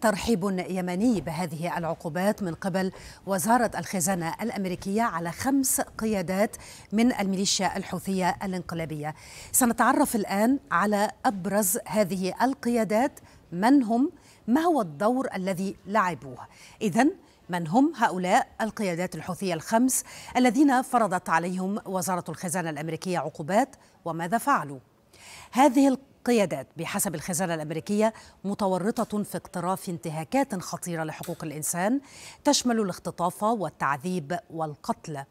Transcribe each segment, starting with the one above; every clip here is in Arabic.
ترحيب يمني بهذه العقوبات من قبل وزارة الخزانة الأمريكية على خمس قيادات من الميليشيا الحوثية الانقلابية سنتعرف الآن على أبرز هذه القيادات من هم ما هو الدور الذي لعبوه إذا من هم هؤلاء القيادات الحوثية الخمس الذين فرضت عليهم وزارة الخزانة الأمريكية عقوبات وماذا فعلوا هذه قيادات بحسب الخزانة الأمريكية متورطة في اقتراف انتهاكات خطيرة لحقوق الإنسان تشمل الاختطاف والتعذيب والقتل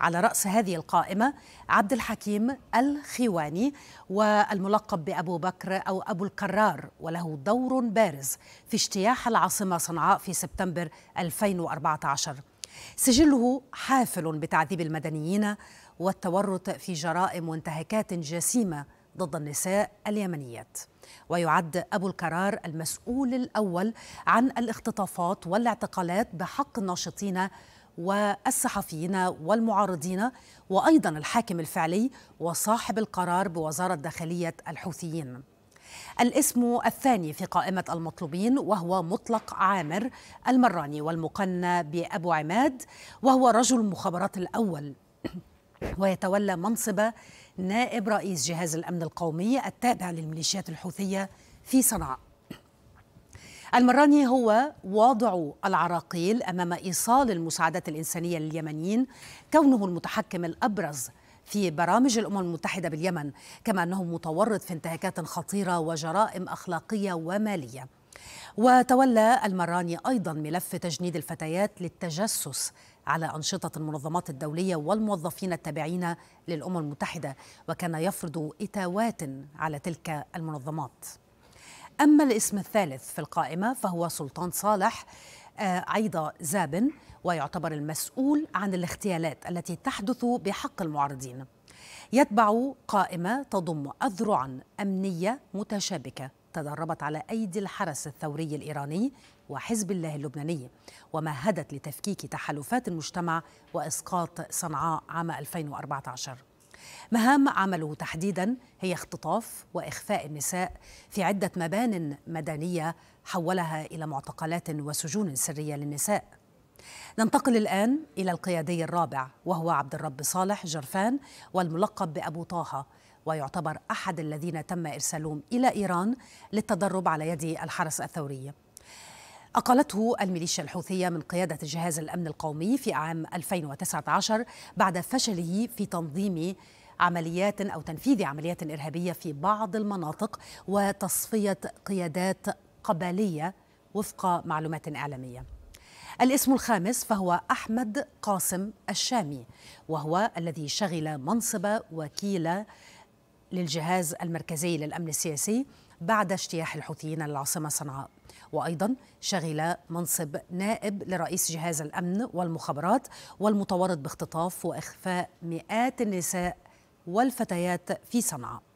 على رأس هذه القائمة عبد الحكيم الخيواني والملقب بأبو بكر أو أبو الكرار وله دور بارز في اجتياح العاصمة صنعاء في سبتمبر 2014 سجله حافل بتعذيب المدنيين والتورط في جرائم وانتهاكات جسيمه ضد النساء اليمنيات ويعد أبو الكرار المسؤول الأول عن الاختطافات والاعتقالات بحق الناشطين والصحفيين والمعارضين وأيضا الحاكم الفعلي وصاحب القرار بوزارة داخلية الحوثيين الاسم الثاني في قائمة المطلوبين وهو مطلق عامر المراني والمقنى بأبو عماد وهو رجل المخابرات الأول ويتولى منصب نائب رئيس جهاز الأمن القومي التابع للميليشيات الحوثية في صنعاء المراني هو واضع العراقيل أمام إيصال المساعدات الإنسانية لليمنيين كونه المتحكم الأبرز في برامج الأمم المتحدة باليمن كما أنه متورط في انتهاكات خطيرة وجرائم أخلاقية ومالية وتولى المراني أيضا ملف تجنيد الفتيات للتجسس على أنشطة المنظمات الدولية والموظفين التابعين للأمم المتحدة وكان يفرض إتاوات على تلك المنظمات أما الاسم الثالث في القائمة فهو سلطان صالح عيضة آه، زابن ويعتبر المسؤول عن الاغتيالات التي تحدث بحق المعارضين يتبع قائمة تضم أذرعا أمنية متشابكة تدربت على أيدي الحرس الثوري الإيراني وحزب الله اللبناني ومهدت لتفكيك تحالفات المجتمع وإسقاط صنعاء عام 2014 مهام عمله تحديدا هي اختطاف واخفاء النساء في عده مبان مدنيه حولها الى معتقلات وسجون سريه للنساء ننتقل الان الى القيادي الرابع وهو عبد الرب صالح جرفان والملقب بابو طه ويعتبر أحد الذين تم إرسالهم إلى إيران للتدرب على يد الحرس الثوري أقالته الميليشيا الحوثية من قيادة جهاز الأمن القومي في عام 2019 بعد فشله في تنظيم عمليات أو تنفيذ عمليات إرهابية في بعض المناطق وتصفية قيادات قبلية وفق معلومات إعلامية الاسم الخامس فهو أحمد قاسم الشامي وهو الذي شغل منصب وكيل للجهاز المركزي للأمن السياسي بعد اجتياح الحوثيين العاصمة صنعاء وأيضا شغل منصب نائب لرئيس جهاز الأمن والمخابرات والمتورط باختطاف وإخفاء مئات النساء والفتيات في صنعاء